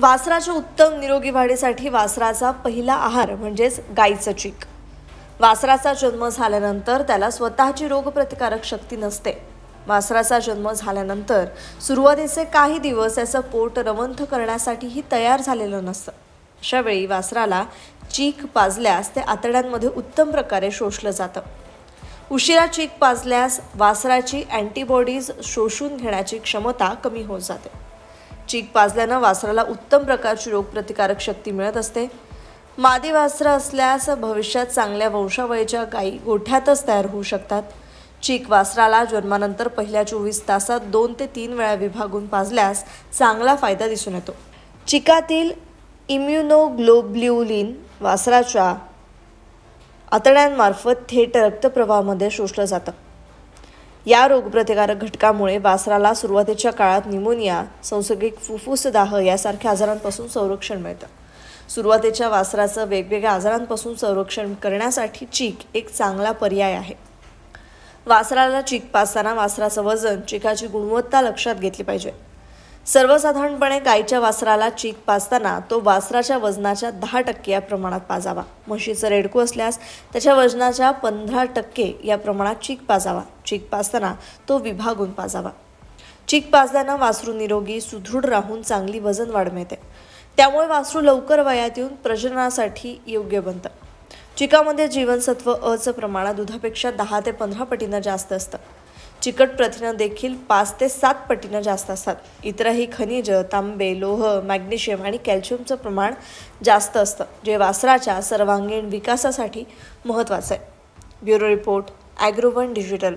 वासराच्या उत्तम निरोगी वाढीसाठी वासराचा पहिला आहार म्हणजेच गाईचं चीक वासराचा जन्म झाल्यानंतर त्याला स्वतःची रोगप्रतिकारक शक्ती नसते वासराचा जन्म झाल्यानंतर सुरुवातीचे काही दिवस याचं पोट रवंथ करण्यासाठीही तयार झालेलं नसतं अशावेळी वासराला चीक पाजल्यास ते आतड्यांमध्ये उत्तम प्रकारे शोषलं जातं उशिरा चीक पाजल्यास वासराची अँटीबॉडीज शोषून घेण्याची क्षमता कमी होत जाते चीक पाजल्यानं वासराला उत्तम प्रकारची रोगप्रतिकारक शक्ती मिळत असते मादी वासरं असल्यास भविष्यात चांगल्या वंशावळीच्या गायी गोठ्यातच तयार होऊ शकतात चीक वासराला जन्मानंतर पहिल्या चोवीस तासात दोन ते तीन वेळा विभागून पाजल्यास चांगला फायदा दिसून येतो चिकातील इम्युनोग्लोब्ल्युलिन वासराच्या आतड्यांमार्फत थेट रक्तप्रवाहामध्ये शोषलं जातं या रोगप्रतिकारक घटकामुळे वासराला सुरुवातीच्या काळात निमोनिया संसर्गिक फुफ्फुस दाह यासारख्या आजारांपासून संरक्षण मिळतं सुरुवातीच्या वासराचं वेगवेगळ्या आजारांपासून संरक्षण करण्यासाठी चीक एक चांगला पर्याय आहे वासराला चीक पाजताना वासराचं वजन चिकाची गुणवत्ता लक्षात घेतली पाहिजे सर्वसाधारणपणे गायीच्या वासराला चीक पाजताना तो वासराच्या वजनाच्या दहा टक्के या प्रमाणात पाजावा म्हशीचं रेडकू असल्यास त्याच्या वजनाच्या पंधरा टक्के या प्रमाणात चीक पाजावा चिक पाजताना तो विभागून पाजावा चिक पाजल्यानं वासरू निरोगी सुदृढ राहून चांगली वजन वाढ मिळते त्यामुळे वासरू लवकर वयात येऊन प्रजननासाठी योग्य बनतं चिकामध्ये जीवनसत्व अचं प्रमाण दुधापेक्षा दहा ते पंधरा पटीनं जास्त असतं चिकट प्रथिनं देखील पाच ते सात पटीनं जास्त असतात इतरही खनिज तांबे लोह मॅग्नेशियम आणि कॅल्शियमचं प्रमाण जास्त असतं जे वासराच्या सर्वांगीण विकासासाठी महत्त्वाचं आहे ब्युरो रिपोर्ट ॲग्रोवन डिजिटल